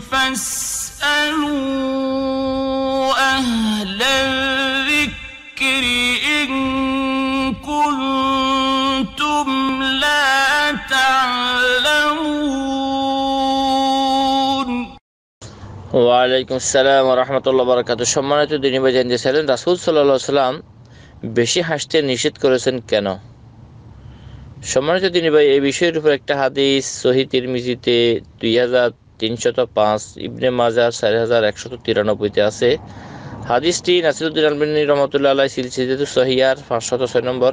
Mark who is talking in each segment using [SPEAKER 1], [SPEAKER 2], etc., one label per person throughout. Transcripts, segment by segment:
[SPEAKER 1] ওয়ালাইকুম আসসালাম রহমতুল্লাহ বরকাত সম্মানিত দিনী বাজান দিয়েছিলেন রাসুল সাল্লাহ সাল্লাম বেশি হাসতে নিষেধ করেছেন কেন সম্মানিত দিনী ভাই এই বিষয়ের উপর একটা হাদিস শহীদ তিরমিজিতে দুই হাজার তিনশত পাঁচ ইবনে মাজার চারি হাজার একশত তিরানব্বইতে আছে হাদিসটি নাসিরুদ্দিন আলমিনী রহমতুল্লাহ আল্লাহ সিলসিদু সহিয়ার পাঁচশত ছয় নম্বর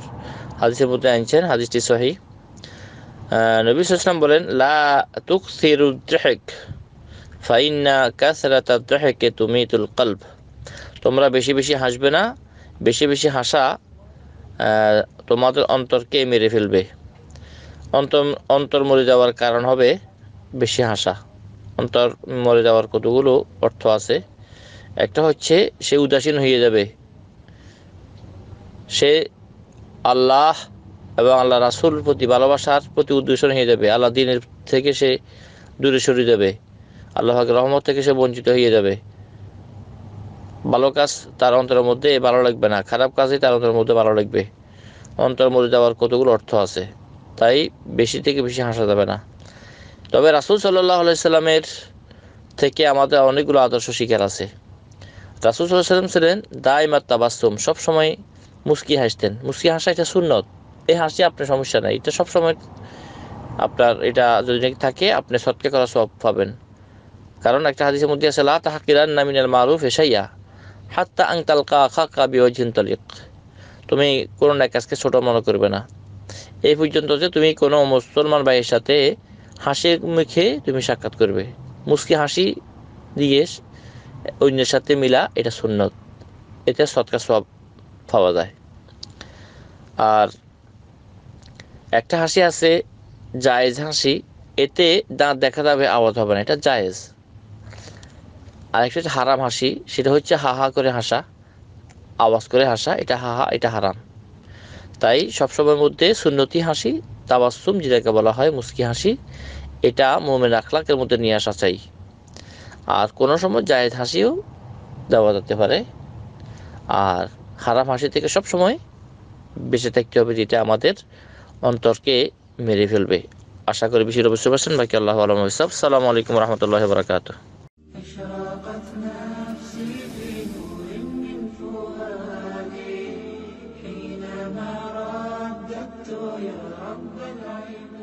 [SPEAKER 1] হাদিসের মধ্যে আনছেন হাদিসটি সহি নবী সালাম বলেন লা তুক সিরুদ্রেহেক ফাইন্না কাসরাতা দ্রেহেকে তুমি তুল কল্প তোমরা বেশি বেশি হাসবে না বেশি বেশি হাসা তোমাদের অন্তরকে মেরে ফেলবে অন্তর অন্তর মরে যাওয়ার কারণ হবে বেশি হাসা তার মরে যাওয়ার কতগুলো অর্থ আছে একটা হচ্ছে সে উদাসীন হয়ে যাবে সে আল্লাহ এবং আল্লাহ রাসুল প্রতি ভালোবাসার প্রতি উদ্দেশ্যন হয়ে যাবে আল্লাহ দিনের থেকে সে দূরে সরে যাবে আল্লাহকে রহমত থেকে সে বঞ্চিত হয়ে যাবে ভালো কাজ তার অন্তরের মধ্যে ভালো লাগবে না খারাপ কাজই তার অন্তরের মধ্যে ভালো লাগবে অন্তর মরে যাওয়ার কতগুলো অর্থ আছে তাই বেশি থেকে বেশি হাসা যাবে না তবে রাসুল সাল্লাহ সাল্লামের থেকে আমাদের অনেকগুলো আদর্শ শিকার আছে রাসুল সাল্লাহ সাল্লাম ছিলেন দায় মাত্তা বাস্তুম সবসময় মুস্কি হাসতেন মুস্কি হাসা এটা সুন্নত এই হাসি আপনার সমস্যা নাই এটা সবসময় আপনার এটা যদি থাকে আপনি সৎকে করা সব পাবেন কারণ একটা হাদিসের মধ্যে আছে লা তাহাকিরান নামিনের মারুফ এসাইয়া হাত্তা আং তালকা কা বিওয়াজিন তলিক তুমি কোনো না কাজকে ছোটো মনে করবে না এই পর্যন্ত যে তুমি কোনো মুসলমান ভাইয়ের সাথে হাসি মুখে তুমি সাক্ষাৎ করবে মুসকি হাসি দিয়ে অন্যের সাথে মিলা এটা সুন্নত এটা সৎকার সব পাওয়া যায় আর একটা হাসি আছে জায়েজ হাসি এতে দাঁত দেখা যাবে আওয়াজ হবে না এটা জায়েজ আর হচ্ছে হারাম হাসি সেটা হচ্ছে হা হা করে হাসা আওয়াজ করে হাসা এটা হা হা এটা হারাম তাই সবসময়ের মধ্যে সুন্নতি হাসি তাবাসুম যেটাকে বলা হয় মুস্কি হাসি এটা মোমের আখলাকের মধ্যে নিয়ে আসা চাই আর কোনো সময় জায়দ হাসিও দেওয়া যেতে পারে আর খারাপ হাসি থেকে সব সময় বেঁচে থাকতে হবে যেটা আমাদের অন্তরকে মেরে ফেলবে আশা করি বেশি রবি সুবাসেন বাকি আল্লাহ আলম ইসলাম সালাম আলাইকুম রহমতুল্লাহ বরাকাত رب العباد